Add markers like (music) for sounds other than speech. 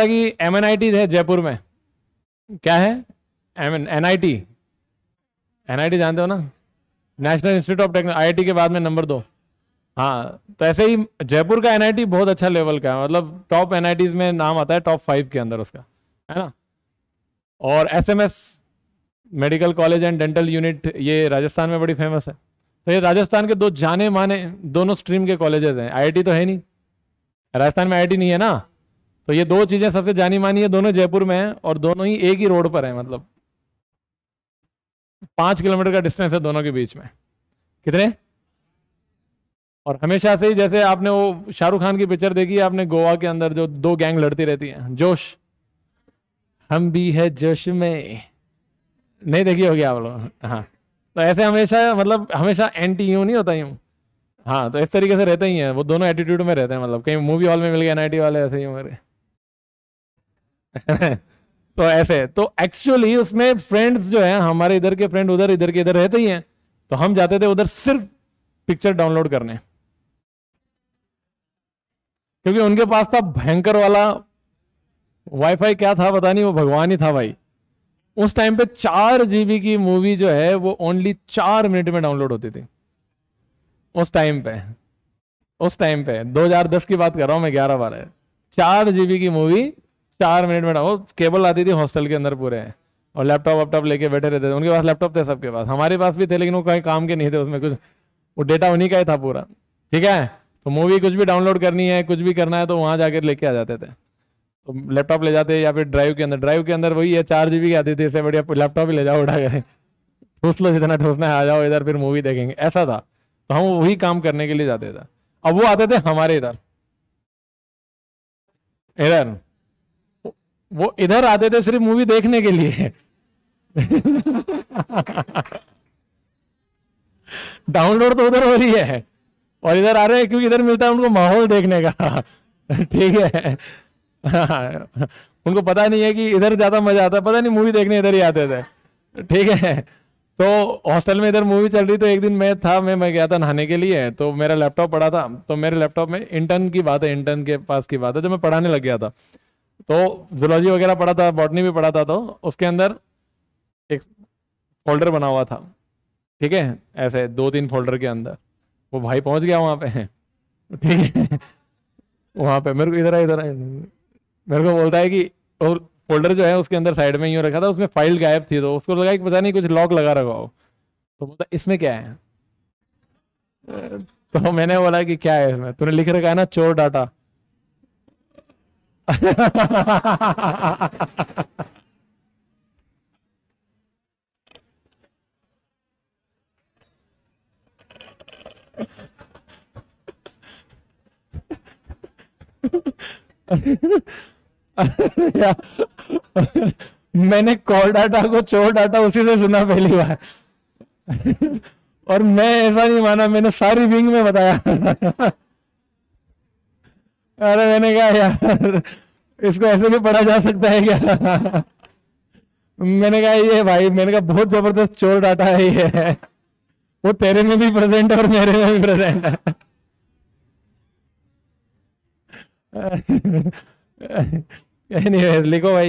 है कि एम है जयपुर में क्या है M N I T N I T जानते हो ना national institute of technology I के बाद में नंबर दो हाँ तो ऐसे ही जयपुर का एन बहुत अच्छा लेवल का है मतलब टॉप एन में नाम आता है टॉप फाइव के अंदर उसका है ना और S medical college and dental unit ये राजस्थान में बड़ी फेमस है तो ये राजस्थान के दो जाने माने दोनों स्ट्रीम के कॉलेजेस हैं आईआईटी तो है नहीं राजस्थान में आईआईटी नहीं है ना तो ये दो चीजें सबसे जानी मानी है दोनों जयपुर में है और दोनों ही एक ही रोड पर है मतलब पांच किलोमीटर का डिस्टेंस है दोनों के बीच में कितने और हमेशा से ही जैसे आपने वो शाहरुख खान की पिक्चर देखी है आपने गोवा के अंदर जो दो गैंग लड़ती रहती है जोश हम भी है जोश में नहीं देखी होगी आप लोग हाँ तो ऐसे हमेशा मतलब हमेशा एंटी यू नहीं होता यूं हाँ तो इस तरीके से रहते ही है वो दोनों एटीट्यूड में रहते हैं मतलब कहीं मूवी हॉल में मिल गया एन वाले ऐसे ही मेरे (laughs) तो ऐसे तो एक्चुअली उसमें फ्रेंड्स जो है हमारे इधर के फ्रेंड उधर इधर के इधर रहते ही हैं तो हम जाते थे उधर सिर्फ पिक्चर डाउनलोड करने क्योंकि उनके पास था भयंकर वाला वाईफाई क्या था पता नहीं वो भगवान ही था भाई उस टाइम पे चार जीबी की मूवी जो है वो ओनली चार मिनट में डाउनलोड होती थी उस टाइम पे उस टाइम पे 2010 की बात कर रहा हूं मैं ग्यारह है चार जीबी की मूवी चार मिनट में वो केबल आती थी हॉस्टल के अंदर पूरे और लैपटॉप वैपटॉप लेके बैठे रहते थे उनके पास लैपटॉप थे सबके पास हमारे पास भी थे लेकिन वो कहीं काम के नहीं थे उसमें कुछ वो डेटा उन्हीं का ही था पूरा ठीक है तो मूवी कुछ भी डाउनलोड करनी है कुछ भी करना है तो वहाँ जाकर लेके आ जाते थे तो लैपटॉप ले जाते या फिर ड्राइव के अंदर ड्राइव के अंदर वही है चार जी की आती थी इससे बढ़िया लैपटॉप भी ले जाओ उठा कर ठूस लो जितना ठूसना है आ जाओ इधर फिर मूवी देखेंगे ऐसा था तो हम वही काम करने के लिए जाते थे अब वो आते थे हमारे इधर इधर वो इधर आते थे सिर्फ मूवी देखने के लिए डाउनलोड तो उधर हो रही है और इधर आ रहे हैं क्योंकि इधर मिलता है उनको माहौल देखने का ठीक है उनको पता नहीं है कि इधर ज्यादा मजा आता है पता नहीं मूवी देखने इधर ही आते थे ठीक है तो हॉस्टल में इधर मूवी चल रही तो एक दिन मैं था मैं मैं गया था नहाने के लिए तो मेरा लैपटॉप पड़ा था तो मेरे लैपटॉप में इंटर्न की बात है इंटर्न के पास की बात है जब मैं पढ़ाने लग गया था तो जोलॉजी वगैरह पढ़ा था बॉटनी भी पढ़ा था तो उसके अंदर एक फोल्डर बना हुआ था ठीक है ऐसे दो तीन फोल्डर के अंदर वो भाई पहुंच गया वहां पे (laughs) ठीक है वहां पे मेरे को इधर इधर मेरे को बोलता है कि और फोल्डर जो है उसके अंदर साइड में यूँ रखा था उसमें फाइल गायब थी तो उसको लगा कि पता नहीं कुछ लॉक लगा रखा हो तो बोलता इसमें क्या है (laughs) तो मैंने बोला कि क्या है इसमें तूने लिख रखा है ना चोर डाटा मैंने कॉल डाटा को चोर डाटा उसी से सुना पहली बार और मैं ऐसा नहीं माना मैंने सारी विंग में बताया अरे मैंने कहा यार इसको ऐसे भी पढ़ा जा सकता है क्या मैंने कहा ये भाई मैंने कहा बहुत जबरदस्त चोर डाटा है ये वो तेरे में भी प्रेजेंट है और मेरे में भी प्रेजेंट है एनीवेज (laughs) लिखो भाई